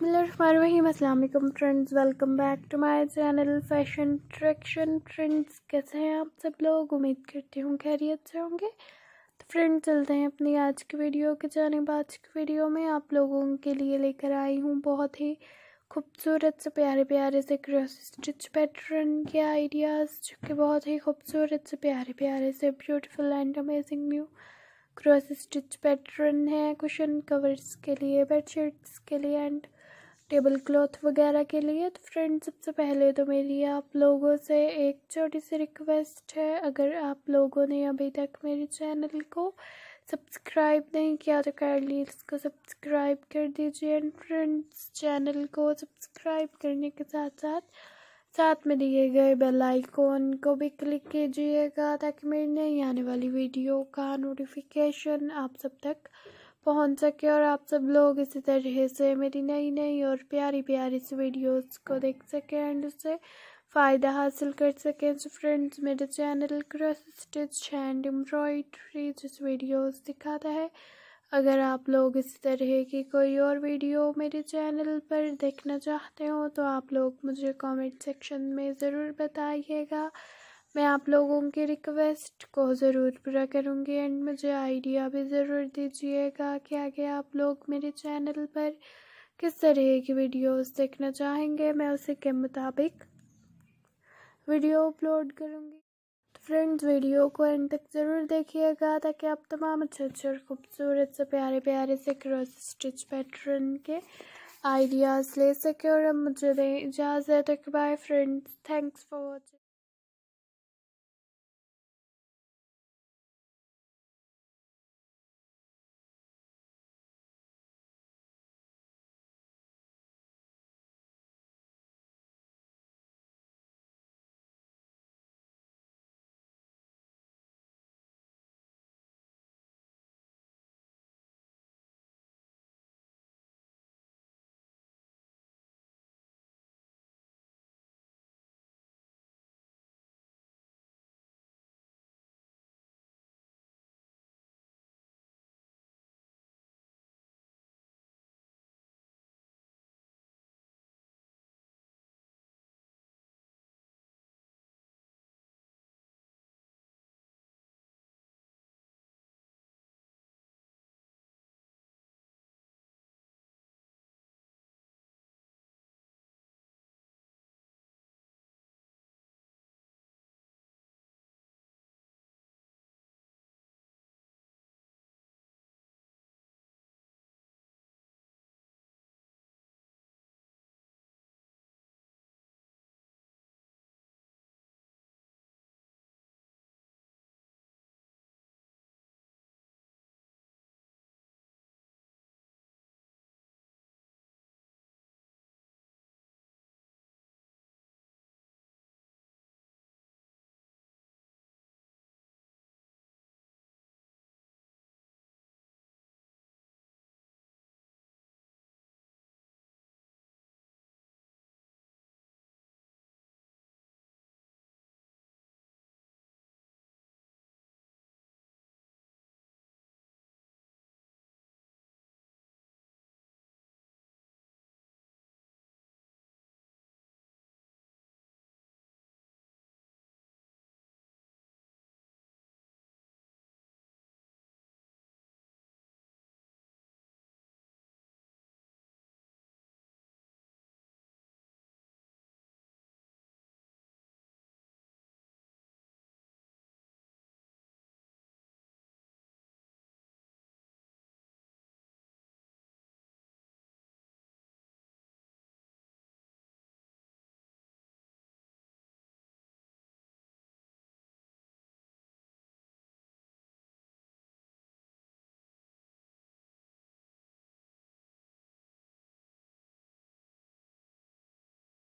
बसमिलकुम friends welcome back to my channel fashion traction trends कैसे हैं आप सब लोग उम्मीद करती हूँ खैरियत से होंगे तो फ्रेंड्स चलते हैं अपनी आज की वीडियो के जानब आज की वीडियो में आप लोगों के लिए लेकर आई हूँ बहुत ही खूबसूरत से प्यारे प्यारे से क्रॉस स्टिच पैटर्न के आइडियाज़ जो कि बहुत ही खूबसूरत से प्यारे प्यारे से beautiful and amazing new cross stitch pattern है कुशन कवर्स के लिए शीट्स के लिए एंड टेबल क्लॉथ वगैरह के लिए तो फ्रेंड सबसे पहले तो मेरी आप लोगों से एक छोटी सी रिक्वेस्ट है अगर आप लोगों ने अभी तक मेरे चैनल को सब्सक्राइब नहीं किया तो कर लिए इसको सब्सक्राइब कर दीजिए एंड फ्रेंड्स चैनल को सब्सक्राइब करने के साथ साथ साथ में दिए गए बेल आइकॉन को भी क्लिक कीजिएगा ताकि मेरी नई आने वाली वीडियो का नोटिफिकेशन आप सब तक पहुंच सके और आप सब लोग इसी तरह से मेरी नई नई और प्यारी प्यारी सी वीडियोस को देख सकें एंड उससे फ़ायदा हासिल कर सकें सो फ्रेंड्स मेरे channel cross stitch and embroidery जिस वीडियोस दिखाता है अगर आप लोग इस तरह की कोई और वीडियो मेरे चैनल पर देखना चाहते हो तो आप लोग मुझे कमेंट सेक्शन में ज़रूर बताइएगा मैं आप लोगों की रिक्वेस्ट को ज़रूर पूरा करूँगी एंड मुझे आइडिया भी ज़रूर दीजिएगा कि आगे आप लोग मेरे चैनल पर किस तरह की वीडियोस देखना चाहेंगे मैं उसी के मुताबिक वीडियो अपलोड करूँगी तो फ्रेंड्स वीडियो को एंड तक ज़रूर देखिएगा ताकि आप तमाम अच्छे अच्छे और खूबसूरत से प्यारे प्यारे से क्रॉस स्टिच पैटर्न के आइडियाज़ ले सकें और अब मुझे दें इजाज़त bye friends thanks for watching